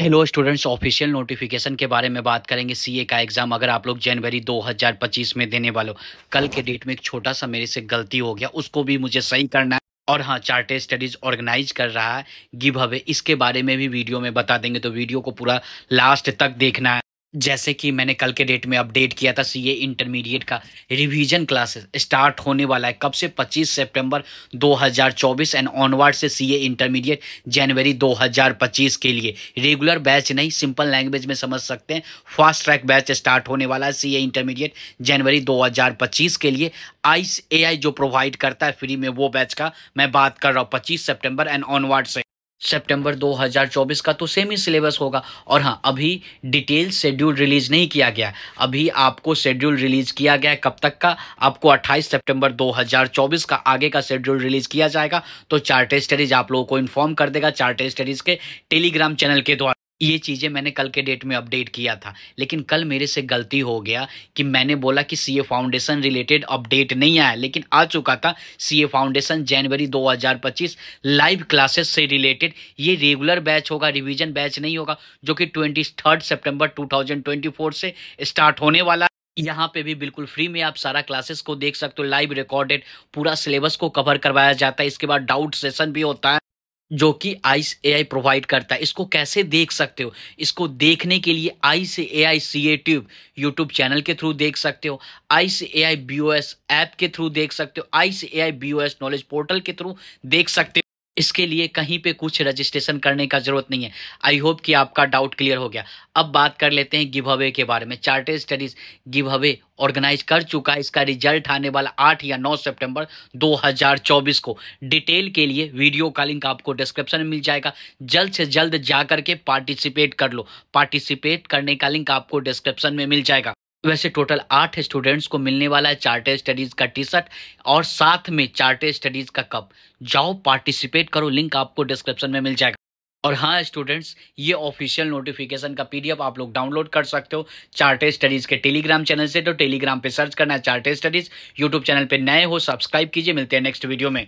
hello students official notification के बारे में बात करेंगे सीए का एग्ज़ाम अगर आप लोग जनवरी 2025 में देने वाले कल के डेट में एक छोटा सा मेरे से गलती हो गया उसको भी मुझे सही करना है और हाँ चार्टे स्टडीज ऑर्गेनाइज कर रहा है गिव हवे इसके बारे में भी वीडियो में बता देंगे तो वीडियो को पूरा लास्ट तक देखना है जैसे कि मैंने कल के डेट में अपडेट किया था सीए इंटरमीडिएट का रिवीजन क्लासेस स्टार्ट होने वाला है कब से 25 सितंबर 2024 एंड ऑनवर्ड से सीए इंटरमीडिएट जनवरी 2025 के लिए रेगुलर बैच नहीं सिंपल लैंग्वेज में समझ सकते हैं फास्ट ट्रैक बैच स्टार्ट होने वाला है सीए इंटरमीडिएट जनवरी 2025 के लिए आई जो प्रोवाइड करता है फ्री में वो बैच का मैं बात कर रहा हूँ पच्चीस सेप्टेम्बर एंड ऑनवर्ड से सितंबर 2024 का तो सेम ही सिलेबस होगा और हाँ अभी डिटेल शेड्यूल रिलीज नहीं किया गया अभी आपको शेड्यूल रिलीज किया गया है कब तक का आपको 28 सितंबर 2024 का आगे का शेड्यूल रिलीज किया जाएगा तो चार्टेड स्टडीज आप लोगों को इन्फॉर्म कर देगा चार्टेड स्टडीज के टेलीग्राम चैनल के द्वारा ये चीज़ें मैंने कल के डेट में अपडेट किया था लेकिन कल मेरे से गलती हो गया कि मैंने बोला कि सीए फाउंडेशन रिलेटेड अपडेट नहीं आया लेकिन आ चुका था सीए फाउंडेशन जनवरी 2025 लाइव क्लासेस से रिलेटेड ये रेगुलर बैच होगा रिवीजन बैच नहीं होगा जो कि ट्वेंटी थर्ड सेप्टेम्बर से स्टार्ट होने वाला यहाँ पे भी बिल्कुल फ्री में आप सारा क्लासेस को देख सकते हो लाइव रिकॉर्डेड पूरा सिलेबस को कवर करवाया जाता है इसके बाद डाउट सेशन भी होता है जो कि आई ए आई प्रोवाइड करता है इसको कैसे देख सकते हो इसको देखने के लिए I C A I C A Tube YouTube channel के थ्रू देख सकते हो I C A I B O S app के थ्रू देख सकते हो I C A I B O S knowledge portal के थ्रू देख सकते हो इसके लिए कहीं पे कुछ रजिस्ट्रेशन करने का ज़रूरत नहीं है आई होप कि आपका डाउट क्लियर हो गया अब बात कर लेते हैं गिव अवे के बारे में Chartered Studies give away organise कर चुका है इसका रिजल्ट आने वाला आठ या नौ सितंबर 2024 को डिटेल के लिए वीडियो का लिंक आपको डिस्क्रिप्शन में मिल जाएगा जल्द से जल्द जाकर के पार्टिसिपेट कर लो पार्टिसिपेट करने का लिंक आपको डिस्क्रिप्शन में मिल जाएगा वैसे टोटल आठ स्टूडेंट्स को मिलने वाला है चार्टर स्टडीज़ का टी शर्ट और साथ में चार्टर स्टडीज़ का कप जाओ पार्टिसिपेट करो लिंक आपको डिस्क्रिप्शन में मिल जाएगा और हाँ स्टूडेंट्स ये ऑफिशियल नोटिफिकेशन का पीडीएफ आप लोग डाउनलोड कर सकते हो चार्टे स्टडीज़ के टेलीग्राम चैनल से तो टेलीग्राम पे सर्च करना है चार्टे स्टडीज़ यूट्यूब चैनल पे नए हो सब्सक्राइब कीजिए मिलते हैं नेक्स्ट वीडियो में